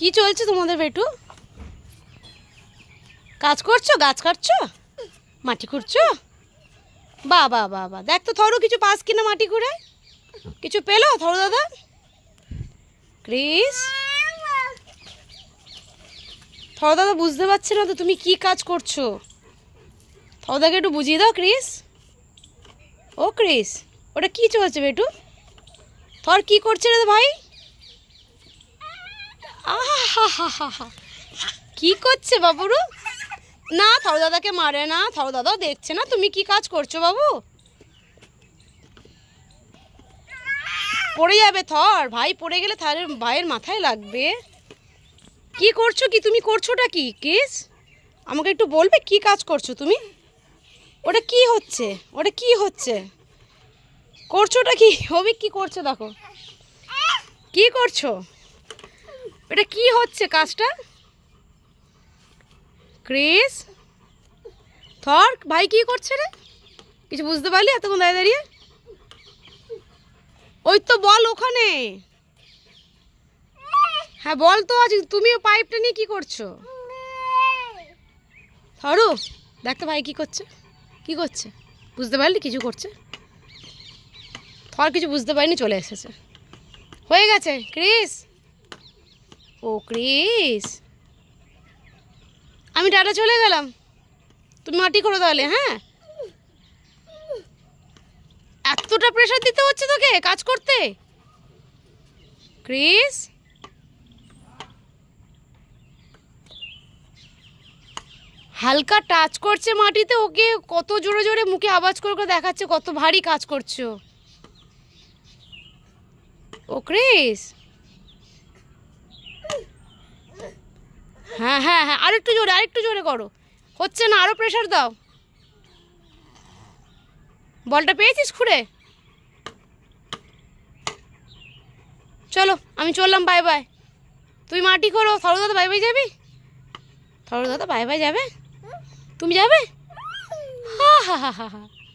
কি চলছে তোমাদের বেটু কাজ করছো গাছ কাটছো মাটি করছো বা বা বা বা দেখ তো থরো কিছু পাস কিনা মাটি করে কিছু পেলো থরো দাদা ক্রিস থরো দাদা বুঝতে পারছি না তো তুমি কি কাজ করছো থর দাকে একটু বুঝিয়ে দাও ক্রিস ও ক্রিস ওটা কি চলছে বেটু থর কি করছে রে ভাই কি করছে বাবুরু না থারু দাদাকে মারে না থারু দাদাও দেখছে না তুমি কি কাজ করছো বাবু পড়ে যাবে থর ভাই পড়ে গেলে থারের ভাইয়ের মাথায় লাগবে কি করছো কি তুমি করছোটা কি কেস আমাকে একটু বলবে কি কাজ করছো তুমি ওটা কি হচ্ছে ওটা কি হচ্ছে করছোটা কি হবি কি করছো দেখো কি করছো এটা কি হচ্ছে কাজটা ক্রেস থর ভাই কি করছে রে কিছু বুঝতে পারলি এতক্ষণ দাঁড়িয়ে দাঁড়িয়ে ওই তো বল ওখানে হ্যাঁ বল তো আজ তুমি পাইপটা নিয়ে কি করছো থরু দেখো ভাই কি করছে কি করছে বুঝতে পারলি কিছু করছে থর কিছু বুঝতে পারিনি চলে এসেছে হয়ে গেছে ক্রিস ও ক্রিস আমি টাটা চলে গেলাম তুমি মাটি করো তাহলে হ্যাঁ এতটা প্রেশার দিতে হচ্ছে তোকে কাজ করতে ক্রিস হালকা টাচ করছে মাটিতে ওকে কত জোরে জোরে মুখে আওয়াজ করে করে দেখাচ্ছে কত ভারী কাজ করছো ও ক্রিস হ্যাঁ হ্যাঁ হ্যাঁ আরেকটু জোরে আরেকটু জোরে করো হচ্ছে না আরও প্রেশার দাও বলটা পেয়েছিস খুঁড়ে চলো আমি চললাম বাই বাই তুই মাটি করো দাদা বাই বাই যাবি দাদা বাই বাই যাবে তুমি যাবে হা হা হা হা হা